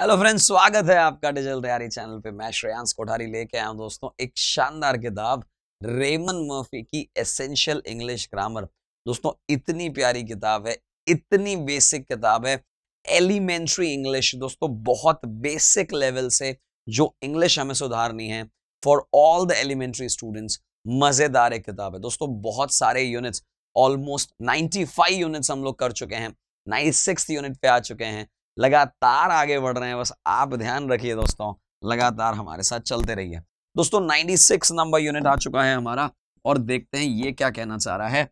Hello friends स्वागत है आपका डिजिटल तैयारी चैनल पे मैं श्रेयांश कोठारी लेके आया हूँ दोस्तों एक शानदार किताब रेमन मर्फी की एसेंशियल इंग्लिश ग्रामर दोस्तों इतनी प्यारी किताब है इतनी बेसिक किताब है एलिमेंट्री इंग्लिश दोस्तों बहुत बेसिक लेवल से जो इंग्लिश हमें सुधारनी है for all the elementary students मज़ेदार एक किताब है दोस्तों बहुत सारे यूनिट्स ऑलमोस्ट फाइव यूनिट्स हम लोग कर चुके हैं सिक्स यूनिट पे आ चुके हैं लगातार आगे बढ़ रहे हैं बस आप ध्यान रखिए दोस्तों लगातार हमारे साथ चलते रहिए दोस्तों 96 नंबर यूनिट आ चुका है हमारा और देखते हैं ये क्या कहना चाह रहा है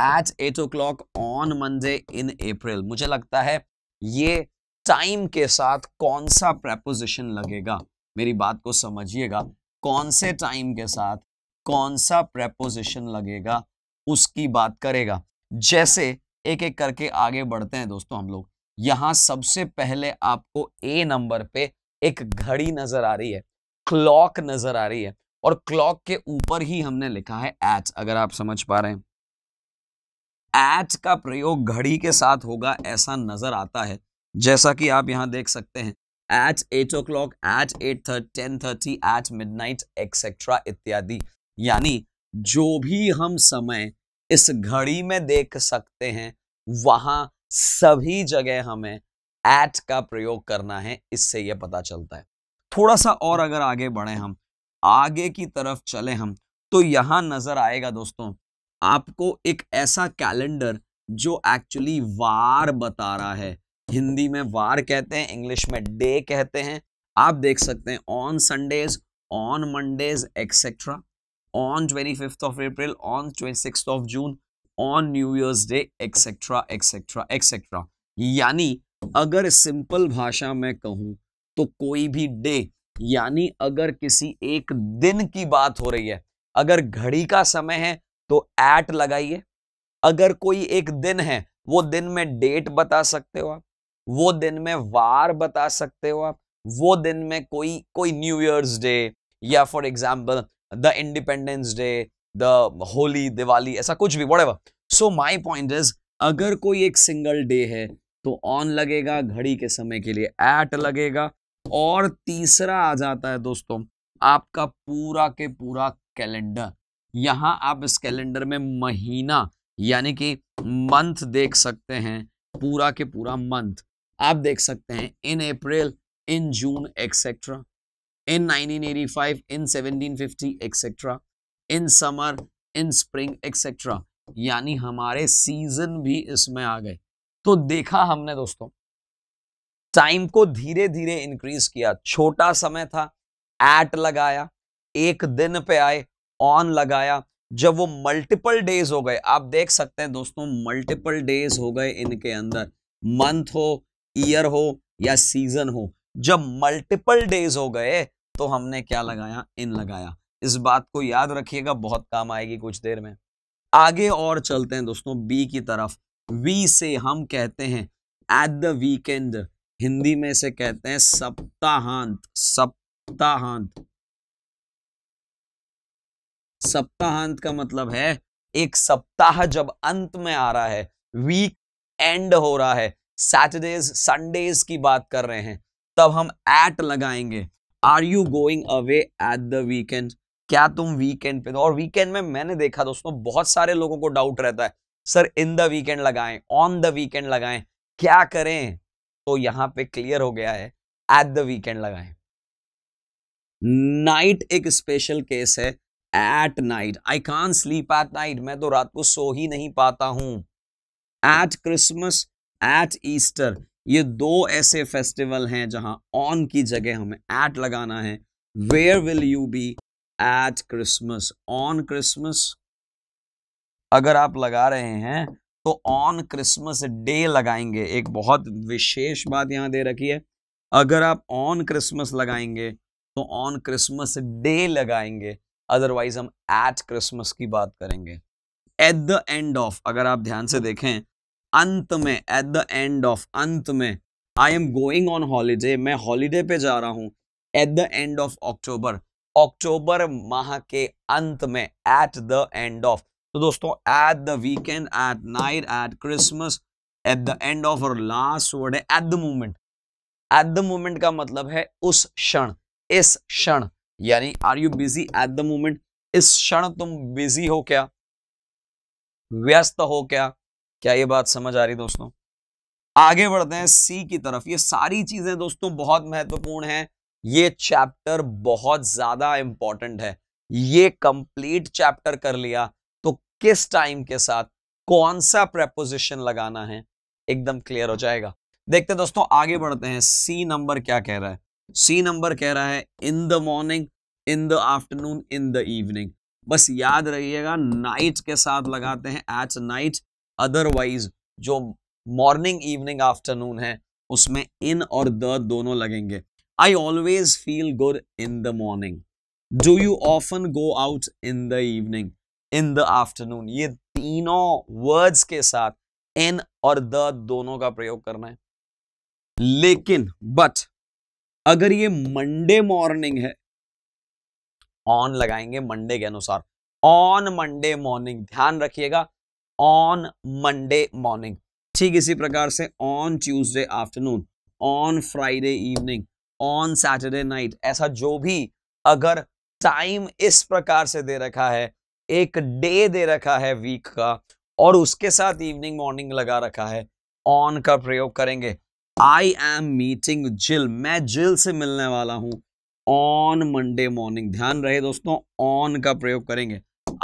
at eight o'clock on Monday in April मुझे लगता है ये टाइम के साथ कौन सा प्रेपोजिशन लगेगा मेरी बात को समझिएगा कौन से टाइम के साथ कौन सा प्रेपोजिशन लगेगा उसकी बात करेगा जैसे एक एक करके आगे बढ़ते हैं दोस्तों हम लोग यहां सबसे पहले आपको ए नंबर पे एक घड़ी नजर आ रही है क्लॉक नजर आ रही है और क्लॉक के ऊपर ही हमने लिखा है एच अगर आप समझ पा रहे हैं एच का प्रयोग घड़ी के साथ होगा ऐसा नजर आता है जैसा कि आप यहां देख सकते हैं at eight o'clock at eight thirty ten thirty at midnight etcetera इत्यादि यानी जो भी हम समय इस घड़ी में देख सकते हैं वहां सभी जगह हमें एट का प्रयोग करना है इससे यह पता चलता है थोड़ा सा और अगर आगे बढ़े हम आगे की तरफ चले हम तो यहां नजर आएगा दोस्तों आपको एक ऐसा कैलेंडर जो एक्चुअली वार बता रहा है हिंदी में वार कहते हैं इंग्लिश में डे कहते हैं आप देख सकते हैं on Sundays on Mondays etcetera on twenty fifth of April on twenty six of June on New Year's Day etcetera etcetera etcetera यानी अगर सिंपल भाषा में कहूं तो कोई भी डे यानी अगर किसी एक दिन की बात हो रही है अगर घड़ी का समय है तो एट लगाइए अगर कोई एक दिन है वो दिन में डेट बता सकते हो आप वो दिन में वार बता सकते हो आप वो दिन में कोई कोई न्यू ईयर्स डे या for example the Independence Day the Holi Diwali ऐसा कुछ भी वड़ेवर सो माई पॉइंट इज अगर कोई एक सिंगल डे है तो ऑन लगेगा घड़ी के समय के लिए एट लगेगा और तीसरा आ जाता है दोस्तों आपका पूरा के पूरा कैलेंडर यहां आप इस कैलेंडर में महीना यानी कि मंथ देख सकते हैं पूरा के पूरा मंथ आप देख सकते हैं in April in June etcetera in 1985 in 1750 etcetera in summer in spring etcetera यानी हमारे सीजन भी इसमें आ गए तो देखा हमने दोस्तों टाइम को धीरे धीरे इंक्रीज किया छोटा समय था एट लगाया एक दिन पे आए ऑन लगाया जब वो मल्टीपल डेज हो गए आप देख सकते हैं दोस्तों मल्टीपल डेज हो गए इनके अंदर मंथ हो ईयर हो या सीजन हो जब मल्टीपल डेज हो गए तो हमने क्या लगाया इन लगाया इस बात को याद रखिएगा बहुत काम आएगी कुछ देर में आगे और चलते हैं दोस्तों बी की तरफ वी से हम कहते हैं एट द वीकेंड हिंदी में से कहते हैं सप्ताहांत सप्ताहांत सप्ताहांत का मतलब है एक सप्ताह जब अंत में आ रहा है वीक एंड हो रहा है सैटरडेज संडेज की बात कर रहे हैं तब हम एट लगाएंगे are you going away at the weekend क्या तुम वीकेंड पे दो और वीकेंड में मैंने देखा दोस्तों बहुत सारे लोगों को डाउट रहता है सर इन द वीकेंड लगाएं ऑन द वीकेंड लगाएं क्या करें तो यहां पे क्लियर हो गया है एट द वीकेंड लगाएं नाइट एक स्पेशल केस है at night I can sleep at night मैं तो रात को सो ही नहीं पाता हूं एट क्रिसमस एट ईस्टर ये दो ऐसे फेस्टिवल हैं जहां ऑन की जगह हमें एट लगाना है where will you be at Christmas on Christmas अगर आप लगा रहे हैं तो ऑन क्रिसमस डे लगाएंगे एक बहुत विशेष बात यहां दे रखी है अगर आप ऑन क्रिसमस लगाएंगे तो ऑन क्रिसमस डे लगाएंगे अदरवाइज हम एट क्रिसमस की बात करेंगे एट द एंड ऑफ अगर आप ध्यान से देखें अंत में एट द एंड ऑफ अंत में I am going on holiday मैं हॉलीडे पे जा रहा हूं at the end of October अक्टूबर माह के अंत में एट द एंड ऑफ तो दोस्तों at the weekend at night at Christmas at the end of और लास्ट वर्ड है at the moment at the moment का मतलब है उस क्षण इस क्षण यानी are you busy at the moment इस क्षण तुम बिजी हो क्या व्यस्त हो क्या क्या ये बात समझ आ रही दोस्तों आगे बढ़ते हैं सी की तरफ ये सारी चीजें दोस्तों बहुत महत्वपूर्ण हैं ये चैप्टर बहुत ज्यादा इंपॉर्टेंट है ये कंप्लीट चैप्टर कर लिया तो किस टाइम के साथ कौन सा प्रेपोजिशन लगाना है एकदम क्लियर हो जाएगा देखते दोस्तों आगे बढ़ते हैं सी नंबर क्या कह रहा है सी नंबर कह रहा है in the morning in the afternoon in the evening बस याद रहिएगा नाइट के साथ लगाते हैं एट नाइट अदरवाइज जो मॉर्निंग इवनिंग आफ्टरनून है उसमें इन और द दोनों लगेंगे I always feel good in the morning. Do you often go out in the evening? In the afternoon? ये तीनों words के साथ in और the दोनों का प्रयोग करना है लेकिन but अगर ये Monday morning है on लगाएंगे Monday के अनुसार on Monday morning ध्यान रखिएगा on Monday morning ठीक इसी प्रकार से on Tuesday afternoon on Friday evening on Saturday night ऐसा जो भी अगर टाइम इस प्रकार से दे रखा है एक डे दे रखा है वीक का और उसके साथ इवनिंग मॉर्निंग लगा रखा है ऑन का प्रयोग करेंगे आई एम मीटिंग जिल मैं जिल से मिलने वाला हूं ऑन मंडे मॉर्निंग ध्यान रहे दोस्तों ऑन का प्रयोग करेंगे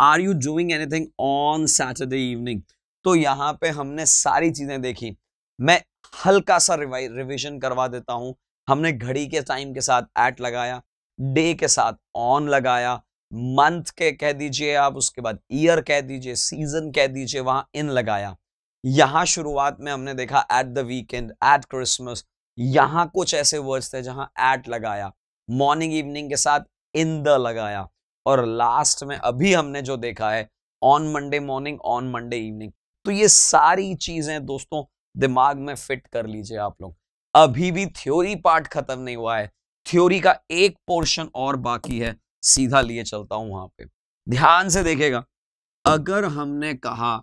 are you doing anything on Saturday evening तो यहां पे हमने सारी चीजें देखी मैं हल्का सा रिवाइ रिविजन करवा देता हूं हमने घड़ी के टाइम के साथ एट लगाया डे के साथ ऑन लगाया मंथ के कह दीजिए आप उसके बाद ईयर कह दीजिए सीजन कह दीजिए वहां इन लगाया यहां शुरुआत में हमने देखा at the weekend at Christmas यहां कुछ ऐसे वर्ड्स थे जहां एट लगाया मॉर्निंग इवनिंग के साथ इन द लगाया और लास्ट में अभी हमने जो देखा है on Monday morning on Monday evening तो ये सारी चीजें दोस्तों दिमाग में फिट कर लीजिए आप लोग अभी भी थ्योरी पार्ट खत्म नहीं हुआ है थ्योरी का एक पोर्शन और बाकी है सीधा लिए चलता हूं वहां पे ध्यान से देखेगा अगर हमने कहा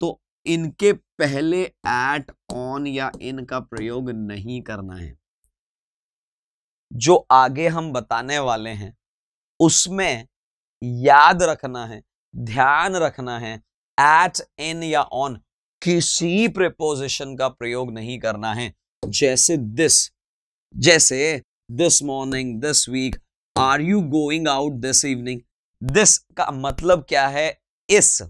तो इनके पहले एट ऑन या इन का प्रयोग नहीं करना है जो आगे हम बताने वाले हैं उसमें याद रखना है ध्यान रखना है एट इन या ऑन किसी प्रपोजिशन का प्रयोग नहीं करना है जैसे दिस जैसे this morning this week are you going out this evening this का मतलब क्या है इस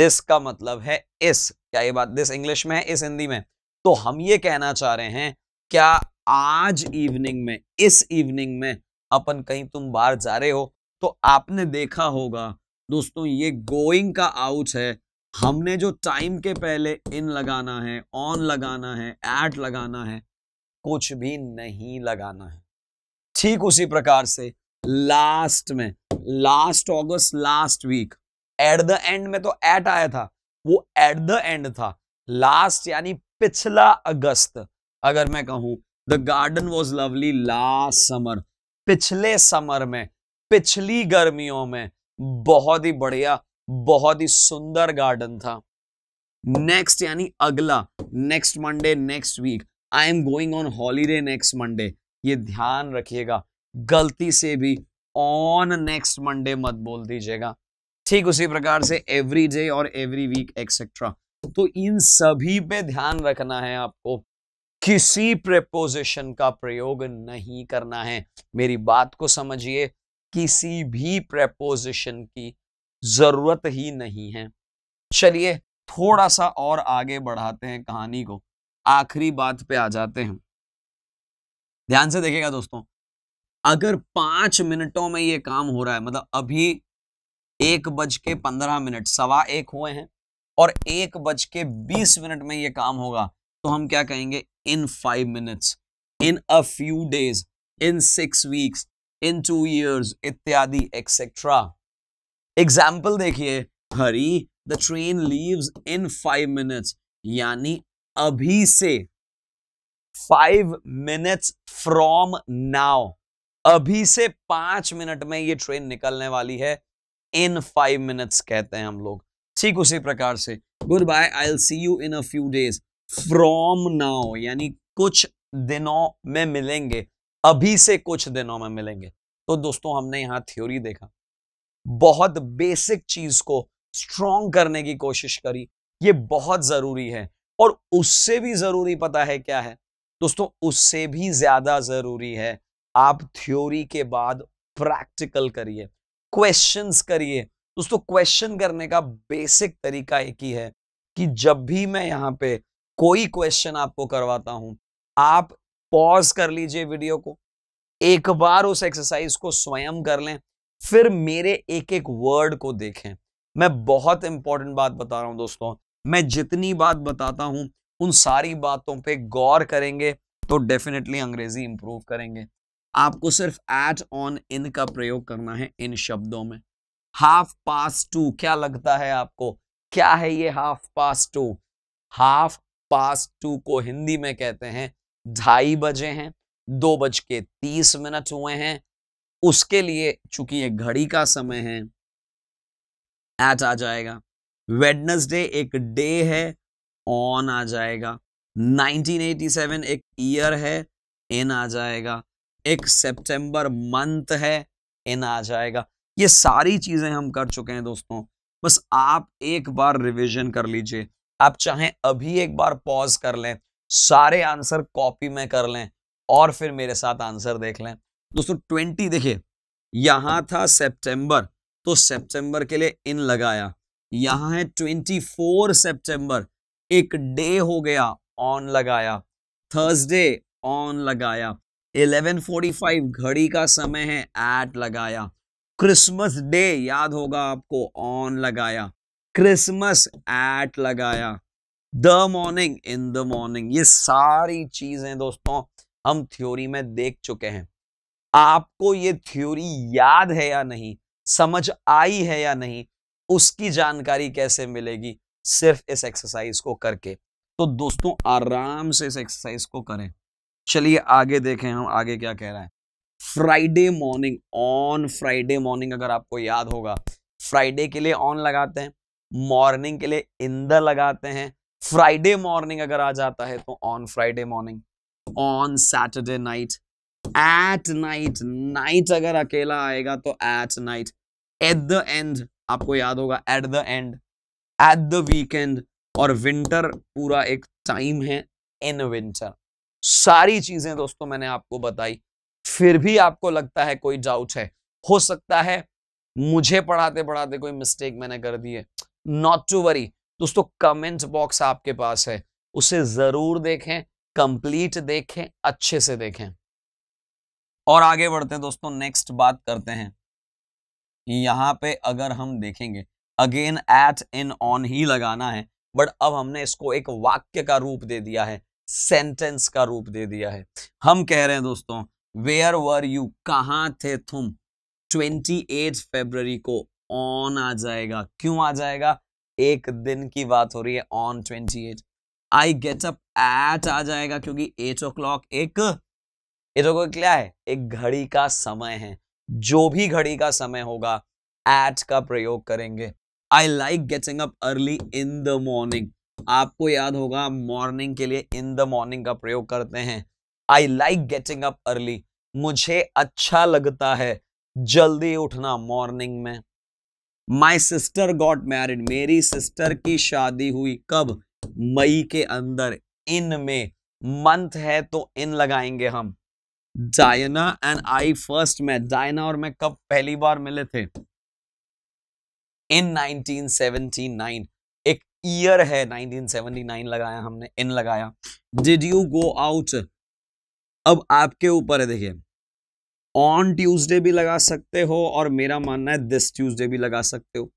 दिस का मतलब है इस क्या ये बात दिस इंग्लिश में है इस हिंदी में तो हम ये कहना चाह रहे हैं क्या आज इवनिंग में इस इवनिंग में अपन कहीं तुम बाहर जा रहे हो तो आपने देखा होगा दोस्तों ये गोइंग का आउट है हमने जो टाइम के पहले इन लगाना है ऑन लगाना है एट लगाना है कुछ भी नहीं लगाना है ठीक उसी प्रकार से लास्ट में last August last week at the end में तो एट आया था वो एट द एंड था लास्ट यानी पिछला अगस्त अगर मैं कहूं the garden was lovely last summer पिछले समर में पिछली गर्मियों में बहुत ही बढ़िया बहुत ही सुंदर गार्डन था नेक्स्ट यानी अगला next Monday next week I am going on holiday next Monday ये ध्यान रखिएगा गलती से भी ऑन नेक्स्ट मंडे मत बोल दीजिएगा ठीक उसी प्रकार से एवरी डे और एवरी वीक एक्सेट्रा तो इन सभी पे ध्यान रखना है आपको किसी प्रेपोजिशन का प्रयोग नहीं करना है मेरी बात को समझिए किसी भी प्रेपोजिशन की ज़रूरत ही नहीं है चलिए थोड़ा सा और आगे बढ़ाते हैं कहानी को आखिरी बात पे आ जाते हैं ध्यान से देखिएगा दोस्तों अगर पांच मिनटों में ये काम हो रहा है मतलब अभी एक बज के पंद्रह मिनट सवा एक हुए हैं और एक बज के बीस मिनट में ये काम होगा तो हम क्या कहेंगे in five minutes in a few days in six weeks in two years इत्यादि एक्सेट्रा एग्जाम्पल देखिए hurry the train leaves in five minutes यानी अभी से फाइव मिनट्स फ्रॉम नाउ अभी से पांच मिनट में ये ट्रेन निकलने वाली है इन फाइव मिनट्स कहते हैं हम लोग ठीक उसी प्रकार से good bye I see you in a few days from now यानी कुछ दिनों में मिलेंगे अभी से कुछ दिनों में मिलेंगे तो दोस्तों हमने यहां थ्योरी देखा बहुत बेसिक चीज को स्ट्रॉन्ग करने की कोशिश करी ये बहुत जरूरी है और उससे भी जरूरी पता है क्या है दोस्तों उससे भी ज्यादा जरूरी है आप थ्योरी के बाद प्रैक्टिकल करिए क्वेश्चंस करिए दोस्तों क्वेश्चन करने का बेसिक तरीका एक ही है कि जब भी मैं यहाँ पे कोई क्वेश्चन आपको करवाता हूं आप पॉज कर लीजिए वीडियो को एक बार उस एक्सरसाइज को स्वयं कर लें फिर मेरे एक एक वर्ड को देखें मैं बहुत इंपॉर्टेंट बात बता रहा हूं दोस्तों मैं जितनी बात बताता हूं उन सारी बातों पे गौर करेंगे तो डेफिनेटली अंग्रेजी इंप्रूव करेंगे आपको सिर्फ एट ऑन इन का प्रयोग करना है इन शब्दों में हाफ पास टू क्या लगता है आपको क्या है ये half past two half past two को हिंदी में कहते हैं ढाई बजे हैं दो बज के तीस मिनट हुए हैं उसके लिए चूंकि ये घड़ी का समय है एट आ जाएगा वेडनसडे एक डे है ऑन आ जाएगा 1987 एक ईयर है इन आ जाएगा एक सितंबर मंथ है इन आ जाएगा ये सारी चीजें हम कर चुके हैं दोस्तों बस आप एक बार रिवीजन कर लीजिए आप चाहे अभी एक बार पॉज कर लें सारे आंसर कॉपी में कर लें और फिर मेरे साथ आंसर देख लें दोस्तों ट्वेंटी देखिए यहां था सितंबर तो सितंबर के लिए इन लगाया यहाँ है ट्वेंटी फोर सेप्टेम्बर एक डे हो गया ऑन लगाया थर्सडे ऑन लगाया फोर्टी फाइव घड़ी का समय है एट लगाया क्रिसमस डे याद होगा आपको ऑन लगाया क्रिसमस एट लगाया the morning in the morning ये सारी चीजें दोस्तों हम थ्योरी में देख चुके हैं आपको ये थ्योरी याद है या नहीं समझ आई है या नहीं उसकी जानकारी कैसे मिलेगी सिर्फ इस एक्सरसाइज को करके तो दोस्तों आराम से इस एक्सरसाइज को करें चलिए आगे देखें हम आगे क्या कह रहा है Friday morning on Friday morning अगर आपको याद होगा फ्राइडे के लिए ऑन लगाते हैं मॉर्निंग के लिए इंदर लगाते हैं फ्राइडे मॉर्निंग अगर आ जाता है तो on Friday morning on Saturday night at night night अगर अकेला आएगा तो at night at the end आपको याद होगा at the end at the weekend और विंटर पूरा एक टाइम है इन विंटर सारी चीजें दोस्तों मैंने आपको बताई फिर भी आपको लगता है कोई डाउट है हो सकता है मुझे पढ़ाते पढ़ाते कोई मिस्टेक मैंने कर दी है नॉट टू वरी दोस्तों कमेंट बॉक्स आपके पास है उसे जरूर देखें कंप्लीट देखें अच्छे से देखें और आगे बढ़ते हैं दोस्तों नेक्स्ट बात करते हैं यहाँ पे अगर हम देखेंगे अगेन एट इन ऑन ही लगाना है बट अब हमने इसको एक वाक्य का रूप दे दिया है सेंटेंस का रूप दे दिया है हम कह रहे हैं दोस्तों वेयर वर यू कहाँ थे तुम 28 फरवरी को ऑन आ जाएगा क्यों आ जाएगा एक दिन की बात हो रही है on 28 I get up at आ जाएगा क्योंकि एट ओ क्लॉक एक ये देखो क्या है एक घड़ी का समय है जो भी घड़ी का समय होगा एट का प्रयोग करेंगे I like getting up early in the morning आपको याद होगा मॉर्निंग के लिए इन द मॉर्निंग का प्रयोग करते हैं I like getting up early मुझे अच्छा लगता है जल्दी उठना मॉर्निंग में माई सिस्टर गॉट मैरिड मेरी सिस्टर की शादी हुई कब मई के अंदर इन में मंथ है तो इन लगाएंगे हम Diana and I first met Diana और मैं कब पहली बार मिले थे इन 1979 एक ईयर है 1979 लगाया हमने इन लगाया डिड यू गो आउट अब आपके ऊपर है देखिए ऑन ट्यूजडे भी लगा सकते हो और मेरा मानना है दिस ट्यूजडे भी लगा सकते हो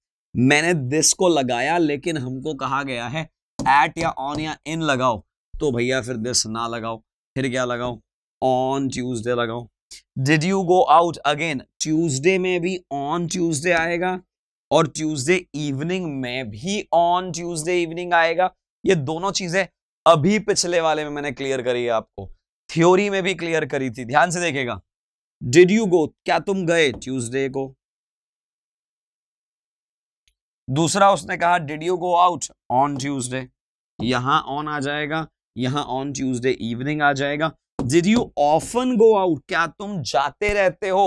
मैंने दिस को लगाया लेकिन हमको कहा गया है एट या ऑन या इन लगाओ तो भैया फिर दिस ना लगाओ फिर क्या लगाओ ऑन ट्यूजडे लगाओ did you go out again Tuesday में भी ऑन ट्यूजडे आएगा और ट्यूजडे इवनिंग में भी ऑन ट्यूजडे इवनिंग आएगा ये दोनों चीजें अभी पिछले वाले में मैंने क्लियर करी है आपको थ्योरी में भी क्लियर करी थी ध्यान से देखेगा डिड यू गो क्या तुम गए ट्यूजडे को दूसरा उसने कहा did you go out on Tuesday यहां ऑन आ जाएगा यहां ऑन ट्यूजडे इवनिंग आ जाएगा did you often go out क्या तुम जाते रहते हो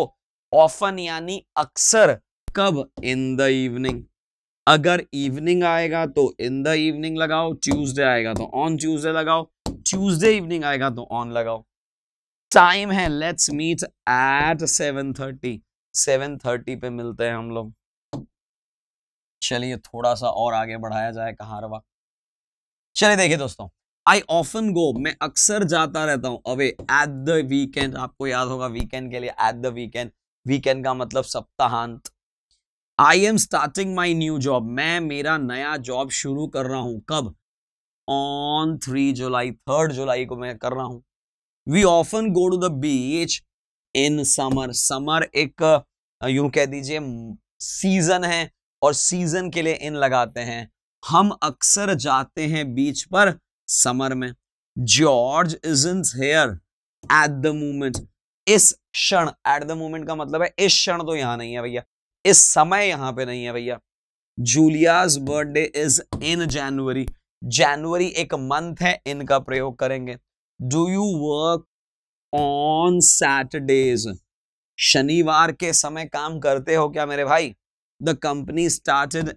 ऑफन यानी अक्सर कब इन द इवनिंग अगर इवनिंग आएगा तो इन द इवनिंग लगाओ ट्यूसडे आएगा तो ऑन ट्यूसडे लगाओ ट्यूसडे इवनिंग आएगा तो ऑन लगाओ टाइम है let's meet at seven thirty seven thirty पे मिलते हैं हम लोग चलिए थोड़ा सा और आगे बढ़ाया जाए कहा चलिए देखिए दोस्तों आई ऑफन गो मैं अक्सर जाता रहता हूँ अवे एट द वीकेंड आपको याद होगा वीकेंड के लिए एट द वीकेंड वीकेंड का मतलब सप्ताहांत I am starting my new job मैं मेरा नया जॉब शुरू कर रहा हूँ कब ऑन थ्री जुलाई थर्ड जुलाई को मैं कर रहा हूँ we often go to the beach in summer summer एक यूं कह दीजिए सीजन है और सीजन के लिए इन लगाते हैं हम अक्सर जाते हैं बीच पर समर में George is in here at the moment इस क्षण एट द मोमेंट का मतलब है इस क्षण तो यहां नहीं है भैया इस समय यहां पे नहीं है भैया जूलियाज बर्थडे इज इन जनवरी जनवरी एक मंथ है इनका प्रयोग करेंगे do you work on Saturdays शनिवार के समय काम करते हो क्या मेरे भाई द कंपनी स्टार्टेड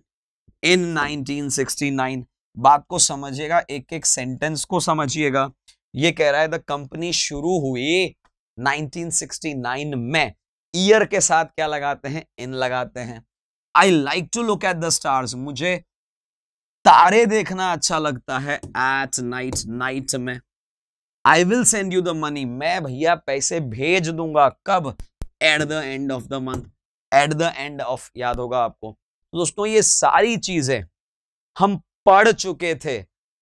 इन 1969 बात को समझिएगा एक एक सेंटेंस को समझिएगा ये कह रहा है द कंपनी शुरू हुई 1969 में ईयर के साथ क्या लगाते हैं इन लगाते हैं I like to look at the stars मुझे तारे देखना अच्छा लगता है एट नाइट नाइट में I will send you the money मैं भैया पैसे भेज दूंगा कब at the end of the month at the end of याद होगा आपको दोस्तों ये सारी चीजें हम पढ़ चुके थे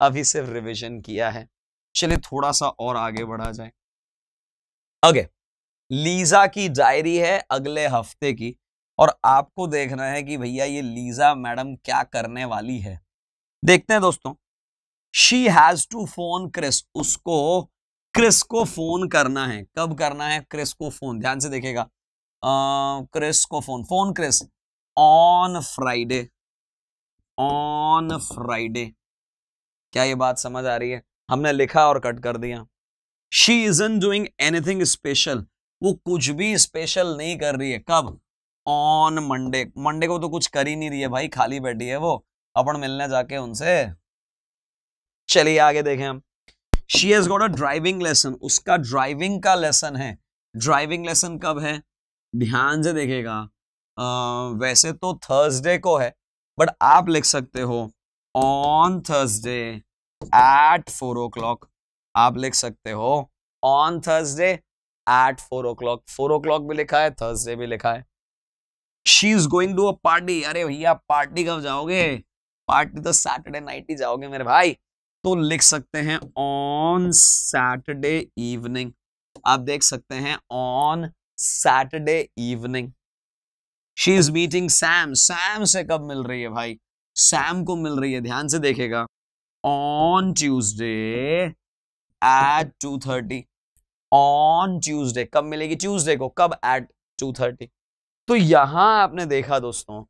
अभी सिर्फ रिवीजन किया है चलिए थोड़ा सा और आगे बढ़ा जाए आगे लीजा की डायरी है अगले हफ्ते की और आपको देखना है कि भैया ये लीजा मैडम क्या करने वाली है देखते हैं दोस्तों she has to phone Chris उसको क्रिस को फोन करना है कब करना है क्रिस को फोन ध्यान से देखेगा क्रिस को phone phone Chris on Friday on Friday क्या ये बात समझ आ रही है हमने लिखा और कट कर दिया she is in doing anything special वो कुछ भी स्पेशल नहीं कर रही है कब ऑन मंडे मंडे को तो कुछ कर ही नहीं रही है भाई खाली बैठी है वो अपन मिलने जाके उनसे चलिए आगे देखें हम she has got a driving lesson उसका ड्राइविंग का लेसन है ड्राइविंग लेसन कब है ध्यान से देखेगा वैसे तो थर्सडे को है बट आप लिख सकते हो on Thursday at four o'clock आप लिख सकते हो on Thursday at four o'clock four o'clock भी लिखा है थर्सडे भी लिखा है she is going to a party अरे भैया पार्टी कब जाओगे पार्टी तो सैटरडे नाइट ही जाओगे मेरे भाई तो लिख सकते हैं ऑन सैटरडे इवनिंग आप देख सकते हैं on Saturday evening she is meeting Sam Sam से कब मिल रही है भाई सैम को मिल रही है ध्यान से देखेगा on Tuesday at two thirty on Tuesday कब मिलेगी ट्यूजडे को कब एट टू थर्टी तो यहां आपने देखा दोस्तों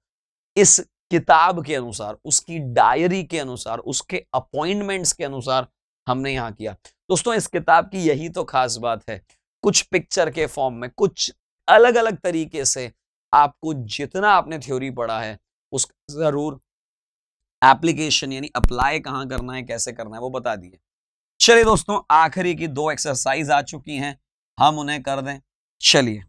इस किताब के अनुसार उसकी डायरी के अनुसार उसके अपॉइंटमेंट्स के अनुसार हमने यहां किया दोस्तों इस किताब की यही तो खास बात है कुछ पिक्चर के फॉर्म में कुछ अलग अलग तरीके से आपको जितना आपने थ्योरी पढ़ा है उसका ज़रूर एप्लीकेशन यानी अप्लाई कहाँ करना है कैसे करना है वो बता दिए चलिए दोस्तों आखिरी की दो एक्सरसाइज आ चुकी हैं हम उन्हें कर दें चलिए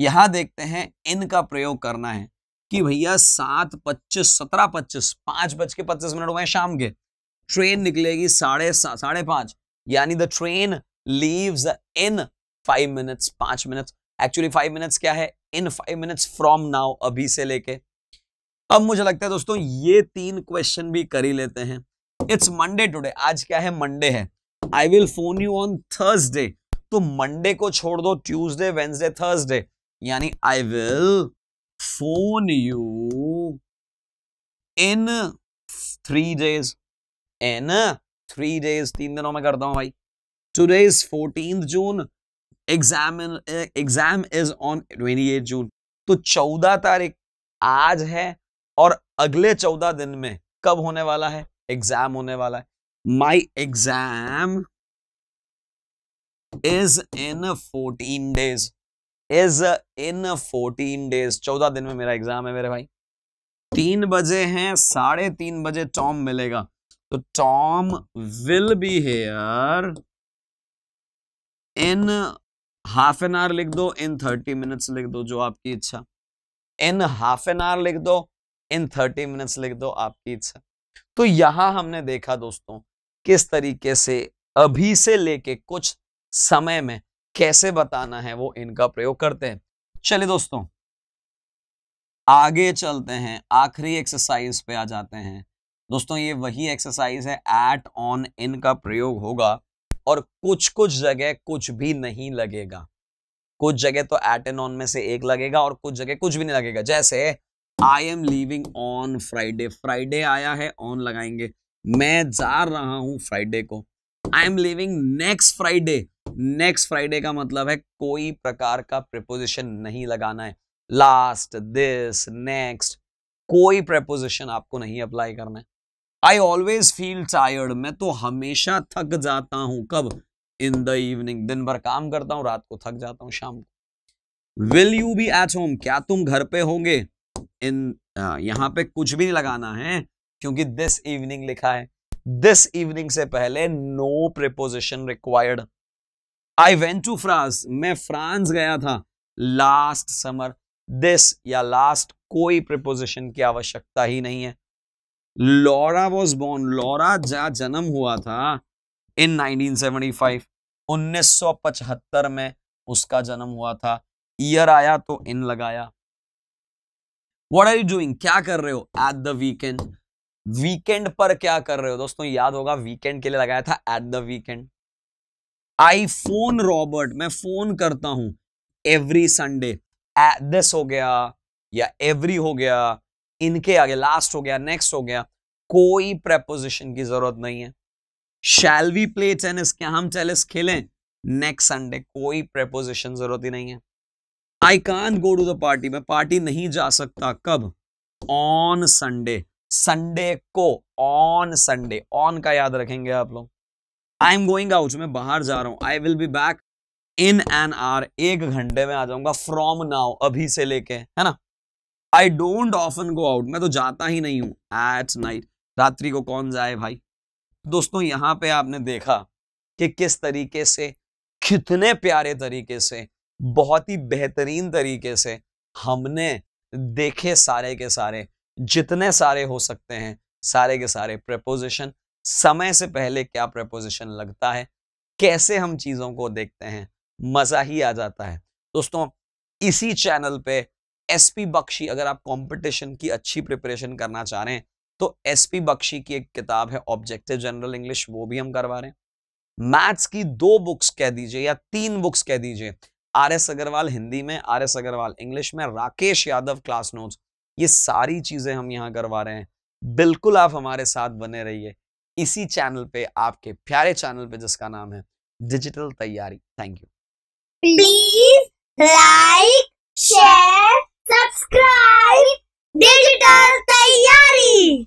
यहां देखते हैं इनका प्रयोग करना है कि भैया सात पच्चीस सत्रह पच्चीस पांच बज के पच्चीस मिनट हुए शाम के ट्रेन निकलेगी साढ़े साढ़े पांच यानी the train leaves in five minutes पांच मिनट्स एक्चुअली फाइव मिनट्स क्या है in five minutes from now अभी से लेके अब मुझे लगता है दोस्तों ये तीन क्वेश्चन भी कर ही लेते हैं इट्स मंडे टुडे आज क्या है मंडे है I will phone you on Thursday तो मंडे को छोड़ दो ट्यूजडे वेंसडे थर्सडे यानी I will phone you in three days in three days तीन दिनों में करता हूं भाई today is fourteen June exam exam is on twenty eight June तो चौदह तारीख आज है और अगले चौदह दिन में कब होने वाला है एग्जाम होने वाला है my exam is in fourteen days is in fourteen days चौदह दिन में मेरा एग्जाम है मेरे भाई तीन बजे हैं साढ़े तीन बजे टॉम मिलेगा तो Tom will be here in half an hour लिख दो इन थर्टी मिनट्स लिख दो जो आपकी इच्छा इन हाफ एन आवर लिख दो इन थर्टी मिनट्स लिख दो आपकी इच्छा तो यहां हमने देखा दोस्तों किस तरीके से अभी से लेके कुछ समय में कैसे बताना है वो इनका प्रयोग करते हैं चलिए दोस्तों आगे चलते हैं आखिरी एक्सरसाइज पे आ जाते हैं दोस्तों ये वही एक्सरसाइज है एट ऑन इन का प्रयोग होगा और कुछ कुछ जगह कुछ भी नहीं लगेगा कुछ जगह तो एट ऑन में से एक लगेगा और कुछ जगह कुछ भी नहीं लगेगा जैसे I am living on Friday Friday आया है ऑन लगाएंगे मैं जा रहा हूं फ्राइडे को I am living next Friday next Friday का मतलब है कोई प्रकार का प्रिपोजिशन नहीं लगाना है लास्ट दिस नेक्स्ट कोई प्रेपोजिशन आपको नहीं अप्लाई करना है आई ऑलवेज फील टायर्ड मैं तो हमेशा थक जाता हूं कब इन द इवनिंग दिन भर काम करता हूं रात को थक जाता हूं शाम को will you be at home क्या तुम घर पे होंगे इन यहाँ पे कुछ भी नहीं लगाना है क्योंकि दिस इवनिंग लिखा है दिस इवनिंग से पहले no preposition required I went to France मैं फ्रांस गया था लास्ट समर दिस या लास्ट कोई प्रिपोजिशन की आवश्यकता ही नहीं है लॉरा वॉज बॉर्न लॉरा जा जन्म हुआ था इन 1975 1975 में उसका जन्म हुआ था ईयर आया तो इन लगाया वट आर यू डूइंग क्या कर रहे हो एट द वीकेंड वीकेंड पर क्या कर रहे हो दोस्तों याद होगा वीकेंड के लिए लगाया था at the weekend I phone Robert मैं फोन करता हूं एवरी संडे दिस हो गया या एवरी हो गया इनके आगे लास्ट हो गया नेक्स्ट हो गया कोई प्रेपोजिशन की जरूरत नहीं है शैल वी प्ले टेनिस क्या हम टेनिस खेलें नेक्स्ट संडे कोई प्रेपोजिशन जरूरत ही नहीं है I can't go to the party मैं पार्टी नहीं जा सकता कब ऑन संडे संडे को ऑन संडे ऑन का याद रखेंगे आप लोग आई एम गोइंग आउट मैं बाहर जा रहा हूं I will be back in an hour एक घंटे में आ जाऊंगा फ्रॉम नाउ अभी से लेके है ना I don't often go out मैं तो जाता ही नहीं हूं एट नाइट रात्रि को कौन जाए भाई दोस्तों यहाँ पे आपने देखा कि किस तरीके से कितने प्यारे तरीके से बहुत ही बेहतरीन तरीके से हमने देखे सारे के सारे जितने सारे हो सकते हैं सारे के सारे प्रपोजिशन समय से पहले क्या प्रपोजिशन लगता है कैसे हम चीज़ों को देखते हैं मज़ा ही आ जाता है दोस्तों इसी चैनल पे एसपी बख्शी अगर आप कंपटीशन की अच्छी प्रिपरेशन करना चाह रहे हैं तो एसपी बख्शी की एक किताब है ऑब्जेक्टिव जनरल इंग्लिश वो भी हम करवा रहे हैं मैथ्स की दो बुक्स कह दीजिए या तीन बुक्स कह दीजिए आर एस अग्रवाल हिंदी में आर एस अग्रवाल इंग्लिश में राकेश यादव क्लास नोट्स ये सारी चीजें हम यहाँ करवा रहे हैं बिल्कुल आप हमारे साथ बने रहिए इसी चैनल पे आपके प्यारे चैनल पे जिसका नाम है digital Taiyari thank you please like share subscribe digital तैयारी